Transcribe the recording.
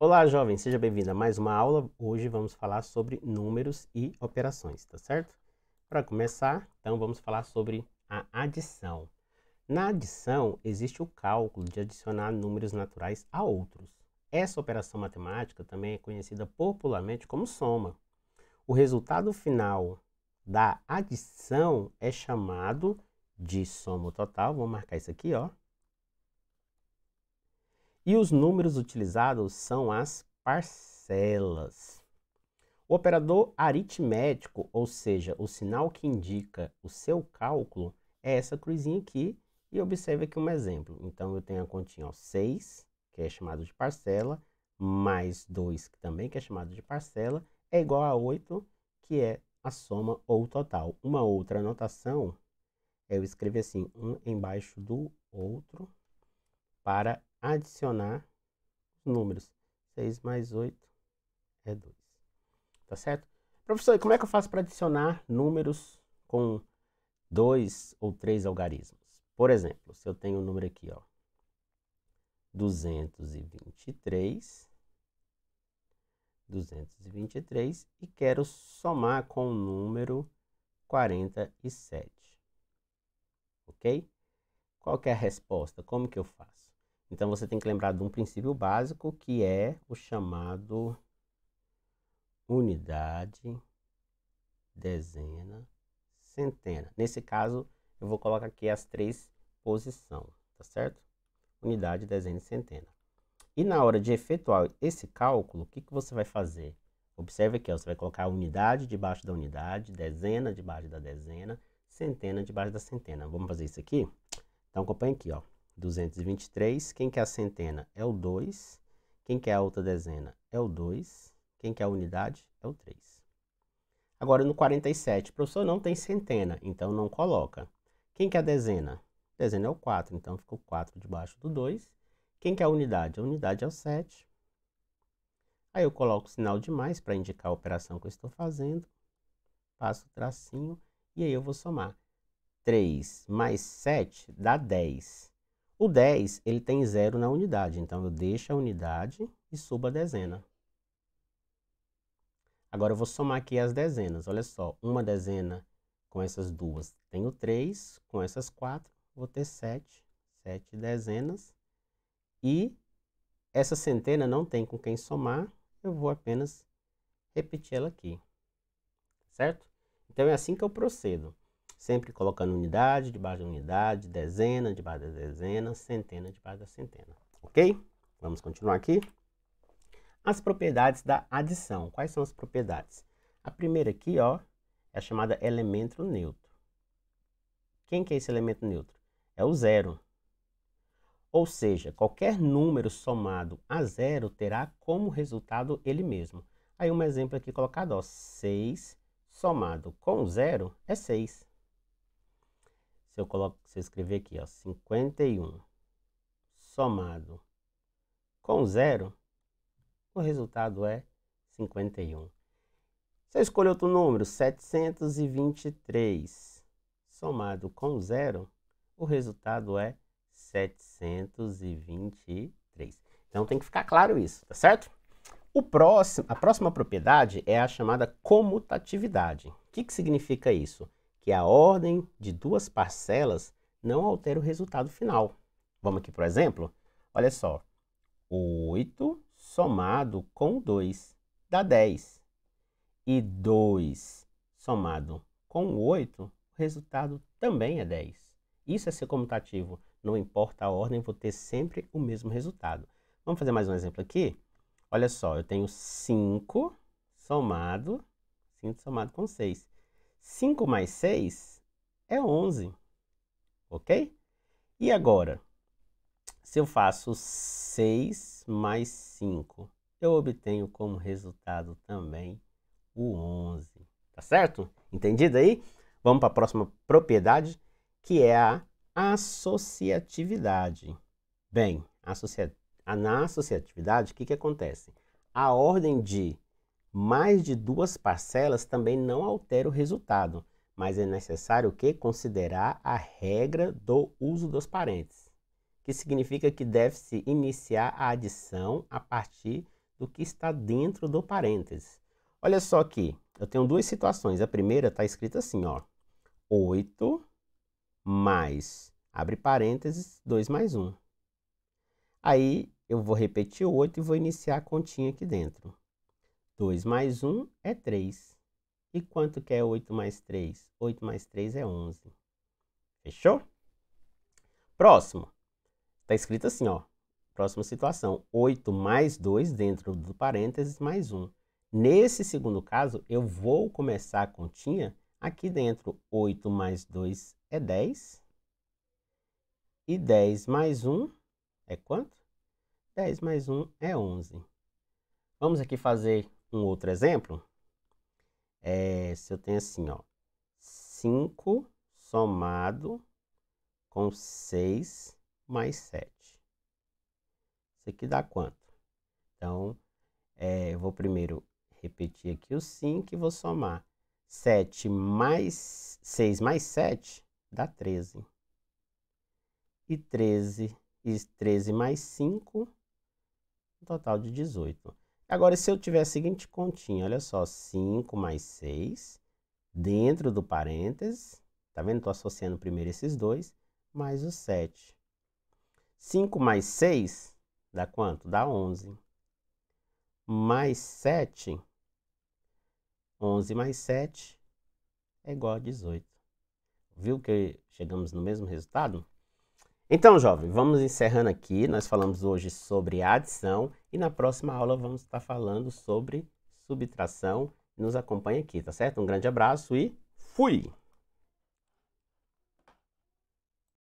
Olá, jovem, seja bem-vindo a mais uma aula. Hoje vamos falar sobre números e operações, tá certo? Para começar, então vamos falar sobre a adição. Na adição, existe o cálculo de adicionar números naturais a outros. Essa operação matemática também é conhecida popularmente como soma. O resultado final da adição é chamado de soma total. Vou marcar isso aqui, ó, e os números utilizados são as parcelas. O operador aritmético, ou seja, o sinal que indica o seu cálculo, é essa cruzinha aqui. E observe aqui um exemplo. Então, eu tenho a continha ó, 6, que é chamado de parcela, mais 2, que também que é chamado de parcela, é igual a 8, que é a soma ou total. Uma outra anotação, é eu escrever assim, um embaixo do outro, para adicionar os números. 6 mais 8 é 2. Tá certo? Professor, e como é que eu faço para adicionar números com dois ou três algarismos? Por exemplo, se eu tenho um número aqui, ó, 223, 223, e quero somar com o número 47. Ok? Qual é a resposta? Como que eu faço? Então você tem que lembrar de um princípio básico que é o chamado unidade, dezena, centena. Nesse caso, eu vou colocar aqui as três posições, tá certo? Unidade, dezena e centena. E na hora de efetuar esse cálculo, o que, que você vai fazer? Observe aqui, ó, você vai colocar a unidade debaixo da unidade, dezena debaixo da dezena, centena debaixo da centena. Vamos fazer isso aqui? Então acompanha aqui, ó. 223. Quem que é a centena? É o 2. Quem que é a outra dezena? É o 2. Quem que é a unidade? É o 3. Agora no 47, o professor não tem centena, então não coloca. Quem que é a dezena? A dezena é o 4, então ficou 4 debaixo do 2. Quem que é a unidade? A unidade é o 7. Aí eu coloco o sinal de mais para indicar a operação que eu estou fazendo. Passo o tracinho e aí eu vou somar. 3 mais 7 dá 10. O 10, ele tem zero na unidade, então eu deixo a unidade e subo a dezena. Agora eu vou somar aqui as dezenas, olha só, uma dezena com essas duas tenho 3, com essas quatro vou ter 7, 7 dezenas. E essa centena não tem com quem somar, eu vou apenas repetir ela aqui, certo? Então é assim que eu procedo. Sempre colocando unidade debaixo da unidade, dezena debaixo da dezena, centena debaixo da centena. Ok? Vamos continuar aqui. As propriedades da adição. Quais são as propriedades? A primeira aqui, ó, é chamada elemento neutro. Quem que é esse elemento neutro? É o zero. Ou seja, qualquer número somado a zero terá como resultado ele mesmo. Aí um exemplo aqui colocado, ó, 6 somado com zero é 6 se eu, coloco, se eu escrever aqui, ó, 51 somado com zero, o resultado é 51. Se eu escolher outro número, 723 somado com zero, o resultado é 723. Então tem que ficar claro isso, tá certo? O próximo, a próxima propriedade é a chamada comutatividade. O que, que significa isso? que a ordem de duas parcelas não altera o resultado final. Vamos aqui para o exemplo? Olha só, 8 somado com 2 dá 10. E 2 somado com 8, o resultado também é 10. Isso é ser comutativo. Não importa a ordem, vou ter sempre o mesmo resultado. Vamos fazer mais um exemplo aqui? Olha só, eu tenho 5 somado, 5 somado com 6. 5 mais 6 é 11, ok? E agora, se eu faço 6 mais 5, eu obtenho como resultado também o 11, tá certo? Entendido aí? Vamos para a próxima propriedade, que é a associatividade. Bem, associa... na associatividade, o que, que acontece? A ordem de mais de duas parcelas também não altera o resultado, mas é necessário que considerar a regra do uso dos parênteses, que significa que deve-se iniciar a adição a partir do que está dentro do parênteses. Olha só aqui, eu tenho duas situações. A primeira está escrita assim, ó. 8 mais, abre parênteses, 2 mais 1. Aí, eu vou repetir o 8 e vou iniciar a continha aqui dentro. 2 mais 1 é 3. E quanto que é 8 mais 3? 8 mais 3 é 11. Fechou? Próximo. Está escrito assim, ó. Próxima situação. 8 mais 2 dentro do parênteses mais 1. Nesse segundo caso, eu vou começar a continha aqui dentro. 8 mais 2 é 10. E 10 mais 1 é quanto? 10 mais 1 é 11. Vamos aqui fazer um outro exemplo, é, se eu tenho assim, ó, 5 somado com 6 mais 7. Isso aqui dá quanto? Então, é, eu vou primeiro repetir aqui o 5 e vou somar. 7 mais 6 mais 7 dá 13. E 13, e 13 mais 5, um total de 18. Agora, se eu tiver a seguinte continha, olha só, 5 mais 6, dentro do parênteses, tá vendo? Estou associando primeiro esses dois, mais o 7. 5 mais 6 dá quanto? Dá 11. Mais 7, 11 mais 7 é igual a 18. Viu que chegamos no mesmo resultado? Então, jovem, vamos encerrando aqui. Nós falamos hoje sobre adição e na próxima aula vamos estar falando sobre subtração. Nos acompanha aqui, tá certo? Um grande abraço e fui!